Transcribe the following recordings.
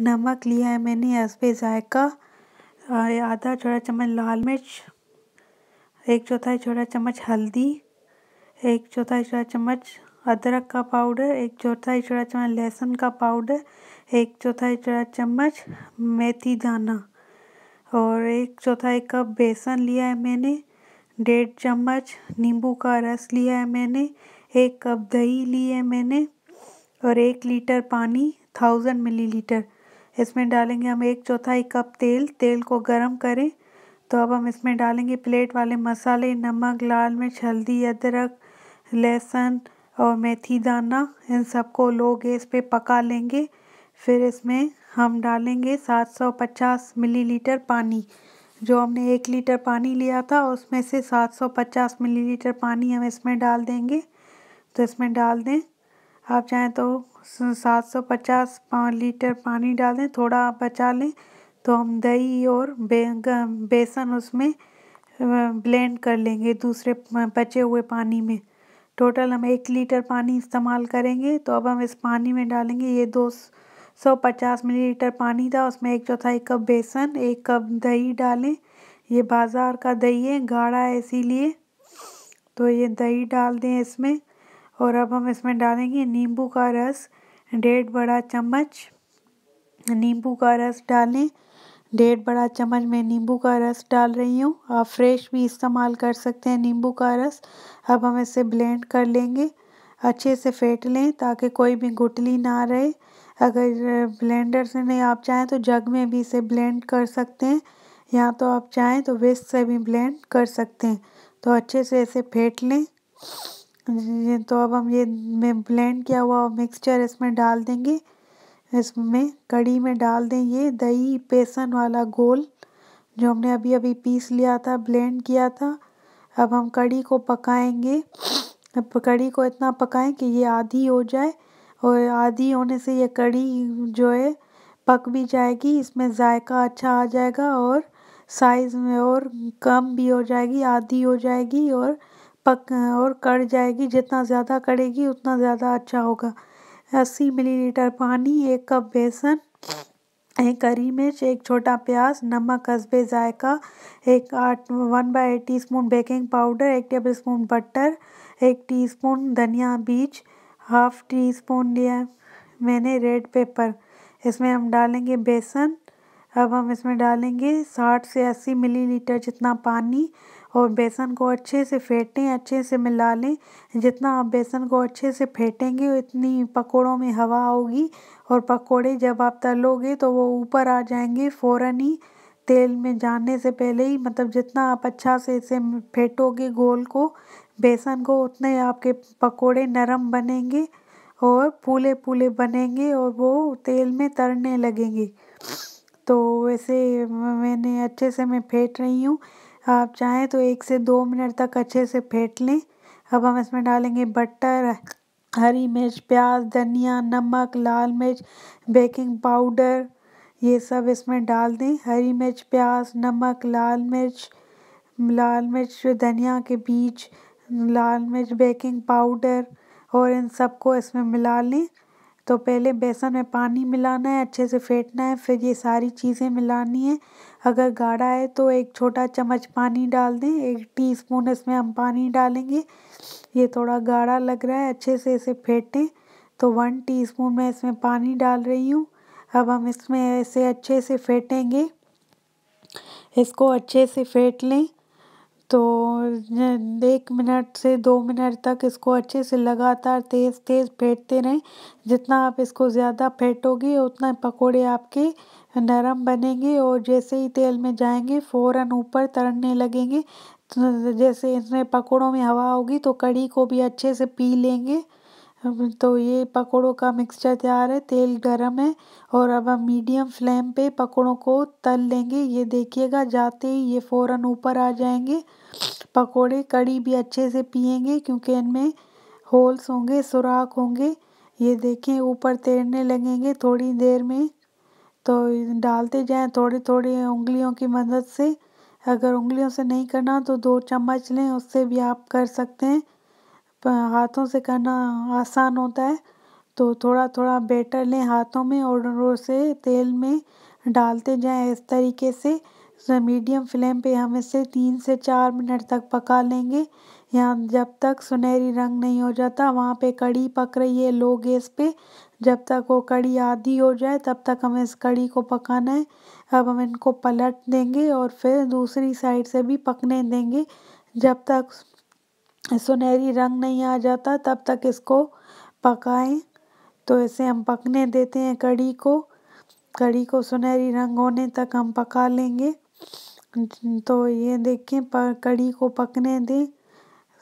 नमक लिया है मैंने हसबे ज़ायका और आधा छोटा चम्मच लाल मिर्च एक चौथाई छोटा चम्मच हल्दी एक चौथाई छोटा चम्मच अदरक का पाउडर एक चौथाई छोटा चम्मच लहसुन का पाउडर एक चौथाई छोटा चम्मच मेथी दाना और एक चौथाई कप बेसन लिया है मैंने डेढ़ चम्मच नींबू का रस लिया है मैंने एक कप दही ली है मैंने और एक लीटर पानी थाउजेंड मिलीलीटर इसमें डालेंगे हम एक चौथाई कप तेल तेल को गरम करें तो अब हम इसमें डालेंगे प्लेट वाले मसाले नमक लाल मिर्च हल्दी अदरक लहसुन और मेथी दाना इन सबको लो गैस पे पका लेंगे फिर इसमें हम डालेंगे 750 मिलीलीटर पानी जो हमने एक लीटर पानी लिया था उसमें से 750 मिलीलीटर पानी हम इसमें डाल देंगे तो इसमें डाल दें आप चाहें तो सात सौ पचास पा लीटर पानी डालें थोड़ा बचा लें तो हम दही और बेसन उसमें ब्लेंड कर लेंगे दूसरे बचे हुए पानी में टोटल हम एक लीटर पानी इस्तेमाल करेंगे तो अब हम इस पानी में डालेंगे ये दो सौ पचास मिलीलीटर पानी था उसमें एक चौथाई कप बेसन एक कप दही डालें ये बाज़ार का दही है गाढ़ा है इसीलिए तो ये दही डाल दें इसमें और अब हम इसमें डालेंगे नींबू का रस डेढ़ बड़ा चम्मच नींबू का रस डालें डेढ़ बड़ा चम्मच मैं नींबू का रस डाल रही हूँ आप फ्रेश भी इस्तेमाल कर सकते हैं नींबू का रस अब हम इसे ब्लेंड कर लेंगे अच्छे से फेंट लें ताकि कोई भी गुटली ना रहे अगर ब्लेंडर से नहीं आप चाहें तो जग में भी इसे ब्लेंड कर सकते हैं या तो आप चाहें तो वेस्ट से भी ब्लेंड कर सकते हैं तो अच्छे से इसे फेंट लें ये तो अब हम ये में ब्लेंड किया हुआ मिक्सचर इसमें डाल देंगे इसमें कड़ी में डाल दें ये दही बेसन वाला घोल जो हमने अभी अभी पीस लिया था ब्लेंड किया था अब हम कड़ी को पकाएंगे अब कड़ी को इतना पकाएं कि ये आधी हो जाए और आधी होने से ये कड़ी जो है पक भी जाएगी इसमें जायका अच्छा आ जाएगा और साइज़ में और कम भी हो जाएगी आधी हो जाएगी और पक और कट जाएगी जितना ज़्यादा कड़ेगी उतना ज़्यादा अच्छा होगा अस्सी मिलीलीटर पानी एक कप बेसन एक करी मिर्च एक छोटा प्याज नमक कस्बे जायका एक आठ one by eight teaspoon baking powder एक टेबल स्पून बटर एक टी स्पून धनिया बीज हाफ टी स्पून लिया मैंने रेड पेपर इसमें हम डालेंगे बेसन अब हम इसमें डालेंगे 60 से 80 मिलीलीटर जितना पानी और बेसन को अच्छे से फेंटें अच्छे से मिला लें जितना आप बेसन को अच्छे से फेंटेंगे इतनी पकोड़ों में हवा होगी और पकोड़े जब आप तलोगे तो वो ऊपर आ जाएंगे फ़ौरन ही तेल में जाने से पहले ही मतलब जितना आप अच्छा से इसे फेंटोगे गोल को बेसन को उतने आपके पकोड़े नरम बनेंगे और फूले फूले बनेंगे और वो तेल में तरने लगेंगे तो वैसे मैंने अच्छे से मैं फेंट रही हूँ आप चाहें तो एक से दो मिनट तक अच्छे से फेंट लें अब हम इसमें डालेंगे बटर हरी मिर्च प्याज धनिया नमक लाल मिर्च बेकिंग पाउडर ये सब इसमें डाल दें हरी मिर्च प्याज नमक लाल मिर्च लाल मिर्च धनिया के बीज लाल मिर्च बेकिंग पाउडर और इन सबको इसमें मिला लें तो पहले बेसन में पानी मिलाना है अच्छे से फेंटना है फिर ये सारी चीज़ें मिलानी है अगर गाढ़ा है तो एक छोटा चम्मच पानी डाल दें एक टीस्पून इसमें हम पानी डालेंगे ये थोड़ा गाढ़ा लग रहा है अच्छे से इसे फेंटें तो वन टीस्पून मैं इसमें पानी डाल रही हूँ अब हम इसमें ऐसे अच्छे से फेंटेंगे इसको अच्छे से फेंट लें तो एक मिनट से दो मिनट तक इसको अच्छे से लगातार तेज़ तेज़ फेंटते रहें जितना आप इसको ज़्यादा फेंटोगे उतना पकोड़े आपके नरम बनेंगे और जैसे ही तेल में जाएंगे फ़ौरन ऊपर तरने लगेंगे तो जैसे इसमें पकोड़ों में हवा होगी तो कड़ी को भी अच्छे से पी लेंगे तो ये पकोड़ों का मिक्सचर तैयार है तेल गरम है और अब हम मीडियम फ्लेम पे पकोड़ों को तल लेंगे ये देखिएगा जाते ही ये फौरन ऊपर आ जाएंगे पकोड़े कड़ी भी अच्छे से पिएंगे क्योंकि इनमें होल्स होंगे सुराख होंगे ये देखें ऊपर तैरने लगेंगे थोड़ी देर में तो डालते जाएं थोड़ी थोड़ी उंगलियों की मदद से अगर उंगलियों से नहीं करना तो दो चम्मच लें उससे भी आप कर सकते हैं हाथों से करना आसान होता है तो थोड़ा थोड़ा बैटर लें हाथों में और उसे तेल में डालते जाएं इस तरीके से मीडियम फ्लेम पे हम इसे तीन से चार मिनट तक पका लेंगे यहाँ जब तक सुनहरी रंग नहीं हो जाता वहाँ पे कड़ी पक रही है लो गैस पे जब तक वो कड़ी आधी हो जाए तब तक हमें इस कड़ी को पकाना है अब हम इनको पलट देंगे और फिर दूसरी साइड से भी पकने देंगे जब तक सुनहरी रंग नहीं आ जाता तब तक इसको पकाएं तो इसे हम पकने देते हैं कड़ी को कड़ी को सुनहरी रंग होने तक हम पका लेंगे तो ये देखें पर कड़ी को पकने दें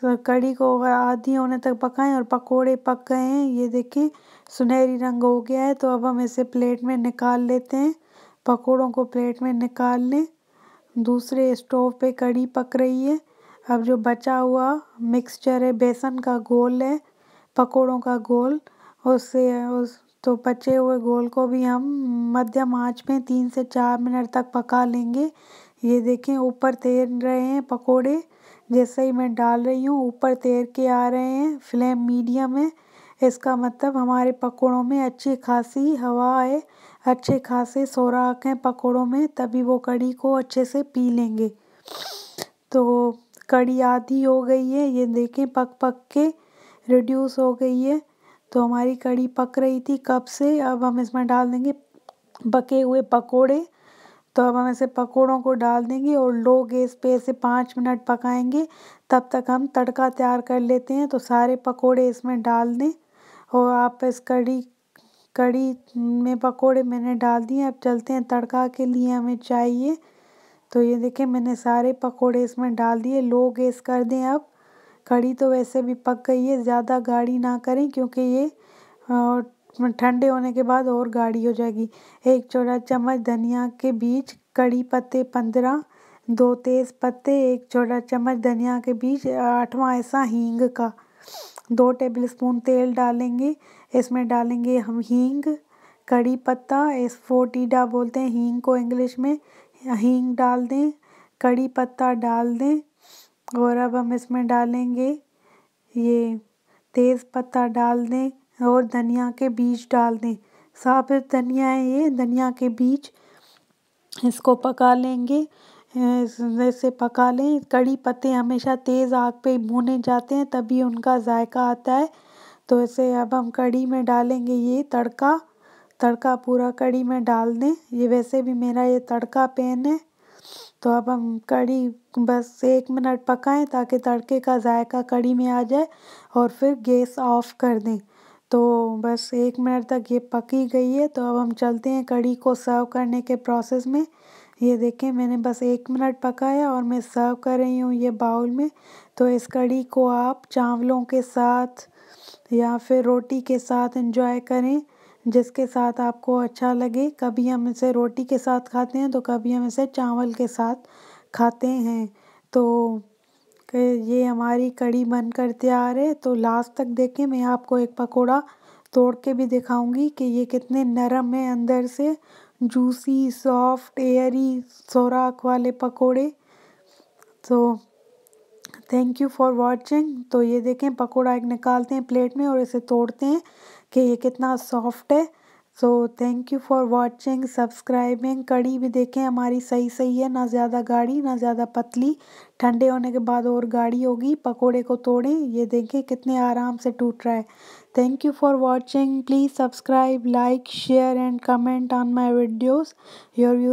तो कड़ी को आधी होने तक पकाएं और पकोड़े पक गए हैं ये देखें सुनहरी रंग हो गया है तो अब हम इसे प्लेट में निकाल लेते हैं पकोड़ों को प्लेट में निकाल लें दूसरे स्टोव पे कड़ी पक रही है अब जो बचा हुआ मिक्सचर है बेसन का घोल है पकोड़ों का घोल उससे उस तो बचे हुए घोल को भी हम मध्यम आंच में तीन से चार मिनट तक पका लेंगे ये देखें ऊपर तैर रहे हैं पकोड़े जैसे ही मैं डाल रही हूँ ऊपर तैर के आ रहे हैं फ्लेम मीडियम है इसका मतलब हमारे पकोड़ों में अच्छी खासी हवा है अच्छे खासे सोराख हैं पकोड़ों में तभी वो कड़ी को अच्छे से पी लेंगे तो कड़ी आधी हो गई है ये देखें पक पक के रिड्यूस हो गई है तो हमारी कड़ी पक रही थी कब से अब हम इसमें डाल देंगे पके हुए पकोड़े तो अब हम ऐसे पकोड़ों को डाल देंगे और लो गैस पे ऐसे पाँच मिनट पकाएंगे तब तक हम तड़का तैयार कर लेते हैं तो सारे पकोड़े इसमें डाल दें और आप इस कड़ी कड़ी में पकोड़े मैंने डाल दिए अब चलते हैं तड़का के लिए हमें चाहिए तो ये देखिए मैंने सारे पकोड़े इसमें डाल दिए लो गैस कर दें अब कड़ी तो वैसे भी पक गई है ज़्यादा गाढ़ी ना करें क्योंकि ये ठंडे होने के बाद और गाढ़ी हो जाएगी एक छोटा चम्मच धनिया के बीज कड़ी पत्ते पंद्रह दो तेज़ पत्ते एक छोटा चम्मच धनिया के बीज आठवां ऐसा हींग का दो टेबल स्पून तेल डालेंगे इसमें डालेंगे हम हींग कड़ी पत्ता इसफोटीडा बोलते हैं हींग को इंग्लिश में हींग डाल दें कड़ी पत्ता डाल दें और अब हम इसमें डालेंगे ये तेज़ पत्ता डाल दें और धनिया के बीज डाल दें साबित धनिया है ये धनिया के बीज इसको पका लेंगे जैसे पका लें कड़ी पत्ते हमेशा तेज़ आग पे भुने जाते हैं तभी उनका जायका आता है तो इसे अब हम कड़ी में डालेंगे ये तड़का तड़का पूरा कड़ी में डाल दें ये वैसे भी मेरा ये तड़का पैन है तो अब हम कड़ी बस एक मिनट पकाएं ताकि तड़के का जायका कड़ी में आ जाए और फिर गैस ऑफ कर दें तो बस एक मिनट तक ये पकी गई है तो अब हम चलते हैं कड़ी को सर्व करने के प्रोसेस में ये देखें मैंने बस एक मिनट पकाया और मैं सर्व कर रही हूँ ये बाउल में तो इस कड़ी को आप चावलों के साथ या फिर रोटी के साथ इंजॉय करें जिसके साथ आपको अच्छा लगे कभी हम इसे रोटी के साथ खाते हैं तो कभी हम इसे चावल के साथ खाते हैं तो ये हमारी कड़ी बन कर तैयार है तो लास्ट तक देखें मैं आपको एक पकोड़ा तोड़ के भी दिखाऊंगी कि ये कितने नरम है अंदर से जूसी सॉफ्ट एयरी सोराख वाले पकोड़े तो थैंक यू फॉर वाचिंग तो ये देखें पकोड़ा एक निकालते हैं प्लेट में और इसे तोड़ते हैं कि ये कितना सॉफ्ट है so thank you for watching subscribing कड़ी भी देखें हमारी सही सही है ना ज़्यादा गाढ़ी ना ज़्यादा पतली ठंडे होने के बाद और गाढ़ी होगी पकोड़े को तोड़ें ये देखें कितने आराम से टूट रहा है thank you for watching please subscribe like share and comment on my videos your